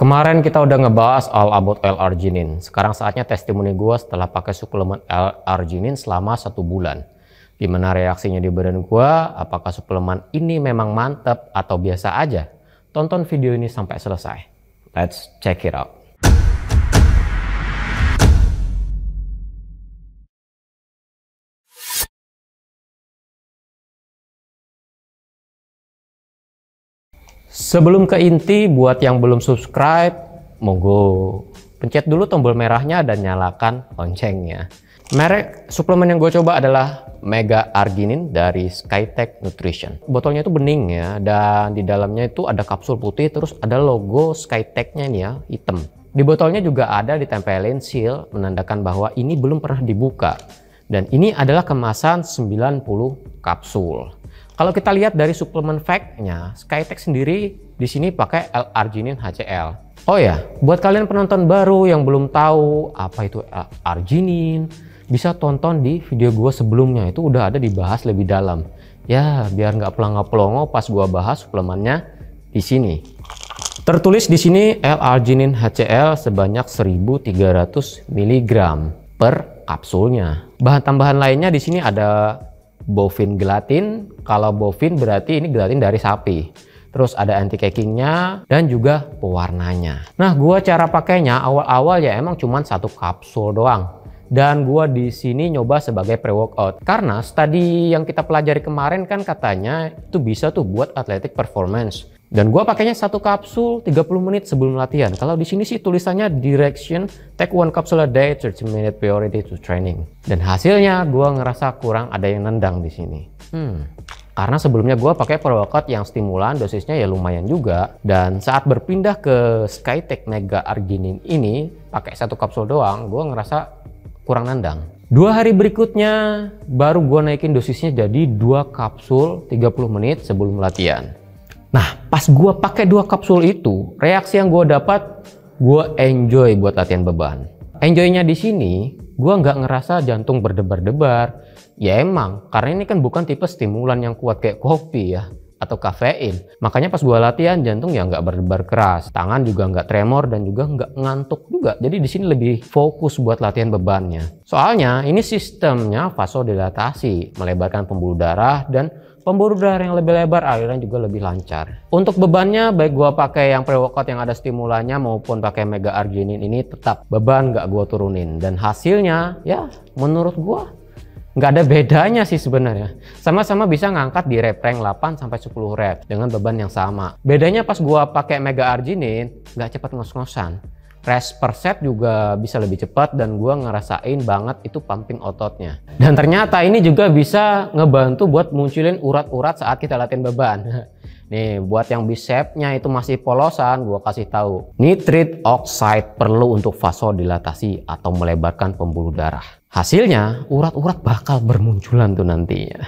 Kemarin kita udah ngebahas all about L-arginin. Sekarang saatnya testimoni gue setelah pakai suplemen L-arginin selama satu bulan. Gimana reaksinya di badan gue? Apakah suplemen ini memang mantep atau biasa aja? Tonton video ini sampai selesai. Let's check it out. Sebelum ke inti, buat yang belum subscribe, monggo pencet dulu tombol merahnya dan nyalakan loncengnya. Merek suplemen yang gue coba adalah Mega Arginin dari Skytech Nutrition. Botolnya itu bening ya, dan di dalamnya itu ada kapsul putih, terus ada logo Skytech-nya nih ya, hitam. Di botolnya juga ada ditempelin seal menandakan bahwa ini belum pernah dibuka. Dan ini adalah kemasan 90 kapsul. Kalau kita lihat dari suplemen fact-nya, Skytech sendiri di sini pakai L-arginin HCl. Oh ya, buat kalian penonton baru yang belum tahu apa itu L-arginin, bisa tonton di video gue sebelumnya. Itu udah ada dibahas lebih dalam. Ya, biar nggak pelongo pelongo pas gue bahas suplemennya di sini. Tertulis di sini L-arginin HCl sebanyak 1300 mg per kapsulnya. Bahan tambahan lainnya di sini ada bovin gelatin. Kalau bovin berarti ini gelatin dari sapi. Terus ada anti cakingnya dan juga pewarnanya. Nah, gua cara pakainya awal-awal ya emang cuman satu kapsul doang dan gua di sini nyoba sebagai pre workout karena studi yang kita pelajari kemarin kan katanya itu bisa tuh buat athletic performance dan gua pakainya satu kapsul 30 menit sebelum latihan. Kalau di sini sih tulisannya direction take one capsule a day 30 minute priority to training. Dan hasilnya gua ngerasa kurang ada yang nendang di sini. Hmm. Karena sebelumnya gua pakai perwakat yang stimulan dosisnya ya lumayan juga dan saat berpindah ke Skytech Mega Arginin ini pakai satu kapsul doang gua ngerasa kurang nendang. Dua hari berikutnya baru gue naikin dosisnya jadi dua kapsul 30 menit sebelum latihan. Nah, pas gue pakai dua kapsul itu, reaksi yang gue dapat, gue enjoy buat latihan beban. Enjoynya di sini, gue nggak ngerasa jantung berdebar-debar. Ya emang, karena ini kan bukan tipe stimulan yang kuat kayak kopi ya atau kafein. Makanya pas gue latihan jantung ya nggak berdebar keras, tangan juga nggak tremor dan juga nggak ngantuk juga. Jadi di sini lebih fokus buat latihan bebannya. Soalnya ini sistemnya vasodilatasi, melebarkan pembuluh darah dan pembuluh darah yang lebih lebar, aliran juga lebih lancar. Untuk bebannya, baik gua pakai yang pre-workout yang ada stimulannya maupun pakai mega arginin ini tetap beban gak gua turunin. Dan hasilnya, ya menurut gua nggak ada bedanya sih sebenarnya. Sama-sama bisa ngangkat di rep rank 8 sampai 10 rep dengan beban yang sama. Bedanya pas gua pakai mega arginin nggak cepat ngos-ngosan rest per set juga bisa lebih cepat dan gue ngerasain banget itu pumping ototnya. Dan ternyata ini juga bisa ngebantu buat munculin urat-urat saat kita latihan beban. Nih, buat yang bicepnya itu masih polosan, gue kasih tahu. Nitrit oxide perlu untuk vasodilatasi atau melebarkan pembuluh darah. Hasilnya, urat-urat bakal bermunculan tuh nantinya.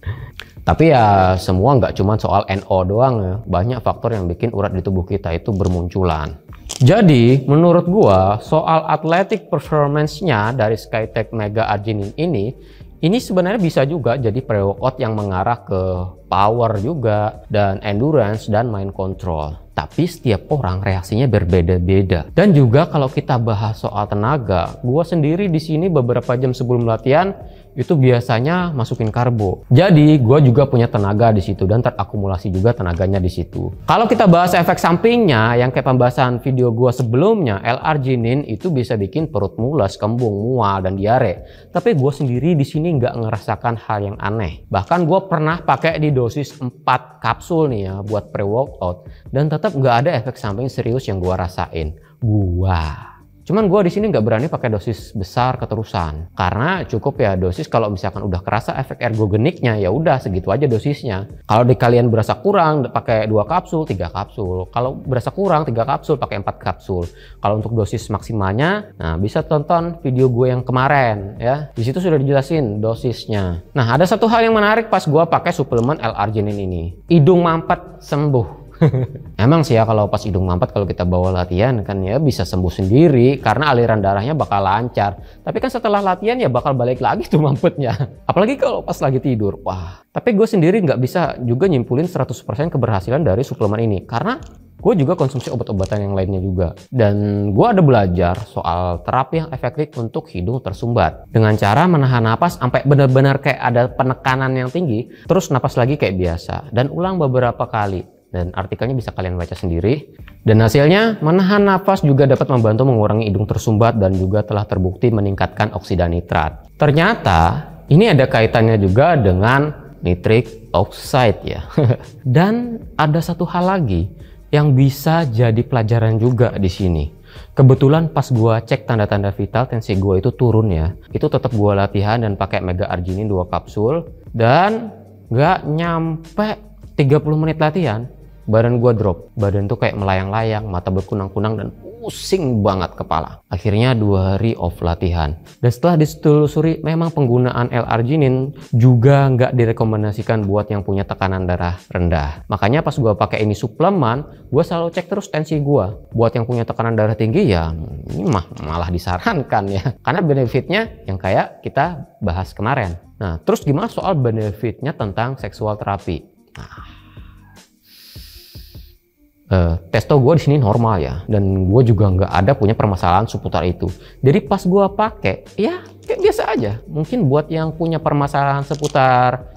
Tapi ya semua nggak cuma soal NO doang ya. Banyak faktor yang bikin urat di tubuh kita itu bermunculan. Jadi menurut gua soal atletik performance-nya dari Skytech Mega Arginin ini ini sebenarnya bisa juga jadi pre-workout yang mengarah ke power juga dan endurance dan mind control. Tapi setiap orang reaksinya berbeda-beda. Dan juga kalau kita bahas soal tenaga, gua sendiri di sini beberapa jam sebelum latihan itu biasanya masukin karbo. Jadi gue juga punya tenaga di situ dan terakumulasi juga tenaganya di situ. Kalau kita bahas efek sampingnya, yang kayak pembahasan video gue sebelumnya, L-arginin itu bisa bikin perut mulas, kembung, mual, dan diare. Tapi gue sendiri di sini nggak ngerasakan hal yang aneh. Bahkan gue pernah pakai di dosis 4 kapsul nih ya buat pre-workout dan tetap nggak ada efek samping serius yang gue rasain. Gua. Cuman gue di sini nggak berani pakai dosis besar keterusan karena cukup ya dosis kalau misalkan udah kerasa efek ergogeniknya ya udah segitu aja dosisnya. Kalau di kalian berasa kurang pakai dua kapsul, tiga kapsul. Kalau berasa kurang tiga kapsul pakai empat kapsul. Kalau untuk dosis maksimalnya, nah bisa tonton video gue yang kemarin ya. Di situ sudah dijelasin dosisnya. Nah ada satu hal yang menarik pas gue pakai suplemen L-arginin ini, hidung mampet sembuh. Emang sih ya kalau pas hidung mampet kalau kita bawa latihan kan ya bisa sembuh sendiri karena aliran darahnya bakal lancar. Tapi kan setelah latihan ya bakal balik lagi tuh mampetnya. Apalagi kalau pas lagi tidur. Wah. Tapi gue sendiri nggak bisa juga nyimpulin 100% keberhasilan dari suplemen ini karena gue juga konsumsi obat-obatan yang lainnya juga. Dan gue ada belajar soal terapi yang efektif untuk hidung tersumbat. Dengan cara menahan napas sampai benar-benar kayak ada penekanan yang tinggi, terus napas lagi kayak biasa. Dan ulang beberapa kali. Dan artikelnya bisa kalian baca sendiri. Dan hasilnya, menahan nafas juga dapat membantu mengurangi hidung tersumbat dan juga telah terbukti meningkatkan oksida nitrat. Ternyata, ini ada kaitannya juga dengan nitric oxide ya. dan ada satu hal lagi yang bisa jadi pelajaran juga di sini. Kebetulan pas gua cek tanda-tanda vital tensi gua itu turun ya. Itu tetap gua latihan dan pakai mega Arginine 2 kapsul dan nggak nyampe 30 menit latihan badan gue drop badan tuh kayak melayang-layang mata berkunang-kunang dan pusing banget kepala akhirnya dua hari off latihan dan setelah ditelusuri memang penggunaan L-arginin juga nggak direkomendasikan buat yang punya tekanan darah rendah makanya pas gue pakai ini suplemen gue selalu cek terus tensi gue buat yang punya tekanan darah tinggi ya ini mah malah disarankan ya karena benefitnya yang kayak kita bahas kemarin nah terus gimana soal benefitnya tentang seksual terapi nah Uh, eh, testo gue di sini normal ya dan gue juga nggak ada punya permasalahan seputar itu jadi pas gue pakai ya kayak biasa aja mungkin buat yang punya permasalahan seputar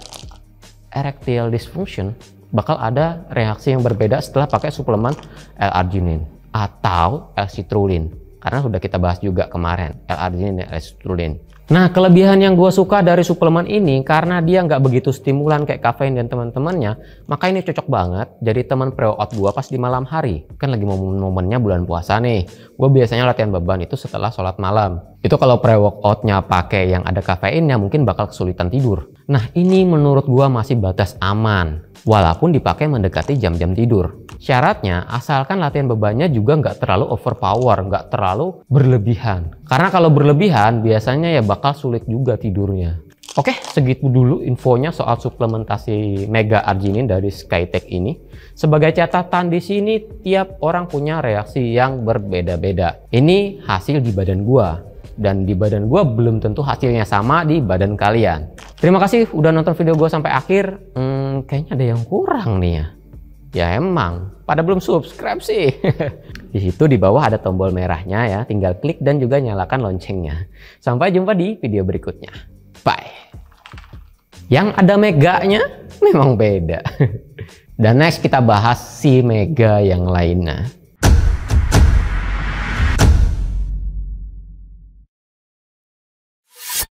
erectile dysfunction bakal ada reaksi yang berbeda setelah pakai suplemen L-arginine atau L-citrulline karena sudah kita bahas juga kemarin L-arginine dan L-citrulline Nah, kelebihan yang gue suka dari suplemen ini karena dia nggak begitu stimulan kayak kafein dan teman-temannya, maka ini cocok banget jadi teman pre-workout gue pas di malam hari. Kan lagi momen-momennya bulan puasa nih. Gue biasanya latihan beban itu setelah sholat malam. Itu kalau pre-workoutnya pakai yang ada kafeinnya mungkin bakal kesulitan tidur. Nah, ini menurut gue masih batas aman, walaupun dipakai mendekati jam-jam tidur. Syaratnya asalkan latihan bebannya juga nggak terlalu overpower, nggak terlalu berlebihan. Karena kalau berlebihan biasanya ya bakal sulit juga tidurnya. Oke, segitu dulu infonya soal suplementasi mega arginin dari Skytech ini. Sebagai catatan di sini, tiap orang punya reaksi yang berbeda-beda. Ini hasil di badan gua dan di badan gua belum tentu hasilnya sama di badan kalian. Terima kasih udah nonton video gua sampai akhir. Hmm, kayaknya ada yang kurang nih ya. Ya emang, pada belum subscribe sih. di situ di bawah ada tombol merahnya ya, tinggal klik dan juga nyalakan loncengnya. Sampai jumpa di video berikutnya. Bye. Yang ada meganya memang beda. dan next kita bahas si mega yang lainnya.